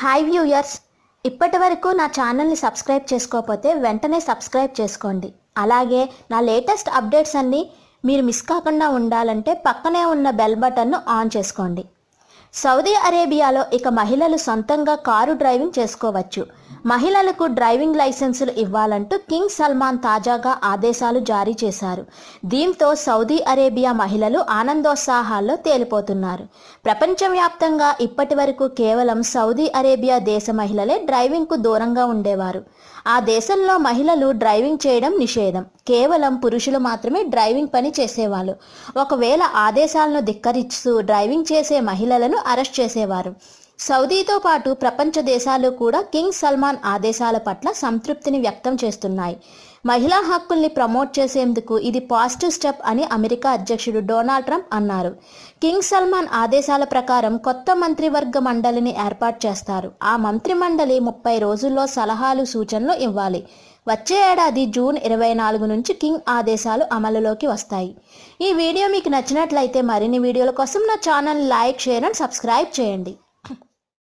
hi viewers ఇప్పటి వరకు నా ఛానల్ని సబ్స్క్రైబ్ చేసుకోకపోతే వెంటనే సబ్స్క్రైబ్ చేసుకోండి అలాగే నా లేటెస్ట్ అప్డేట్స్ అన్నీ మీరు మిస్ కాకుండా ఉండాలంటే పక్కనే ఉన్న బెల్ బటన్ను ఆన్ చేసుకోండి సౌదీ అరేబియాలో ఇక మహిళలు సొంతంగా కారు డ్రైవింగ్ చేసుకోవచ్చు మహిళలకు డ్రైవింగ్ లైసెన్సులు ఇవ్వాలంటూ కింగ్ సల్మాన్ తాజాగా ఆదేశాలు జారీ చేశారు దీంతో సౌదీ అరేబియా మహిళలు ఆనందోత్సాహాల్లో తేలిపోతున్నారు ప్రపంచవ్యాప్తంగా ఇప్పటి వరకు కేవలం సౌదీ అరేబియా దేశ మహిళలే డ్రైవింగ్కు దూరంగా ఉండేవారు ఆ దేశంలో మహిళలు డ్రైవింగ్ చేయడం నిషేధం కేవలం పురుషులు మాత్రమే డ్రైవింగ్ పని చేసేవాళ్ళు ఒకవేళ ఆదేశాలను ధిక్కరిస్తూ డ్రైవింగ్ చేసే మహిళలను అరెస్ట్ చేసేవారు సౌదీతో పాటు ప్రపంచ దేశాలు కూడా కింగ్ సల్మాన్ ఆదేశాల పట్ల సంతృప్తిని వ్యక్తం చేస్తున్నాయి మహిళా హక్కుల్ని ప్రమోట్ చేసేందుకు ఇది పాజిటివ్ స్టెప్ అని అమెరికా అధ్యక్షుడు డొనాల్డ్ ట్రంప్ అన్నారు కింగ్ సల్మాన్ ఆదేశాల ప్రకారం కొత్త మంత్రివర్గ మండలిని ఏర్పాటు చేస్తారు ఆ మంత్రి మండలి ముప్పై రోజుల్లో సలహాలు సూచనలు ఇవ్వాలి వచ్చే ఏడాది జూన్ ఇరవై నాలుగు నుంచి కింగ్ ఆదేశాలు అమలులోకి వస్తాయి ఈ వీడియో మీకు నచ్చినట్లయితే మరిన్ని వీడియోల కోసం నా channel like share and subscribe చేయండి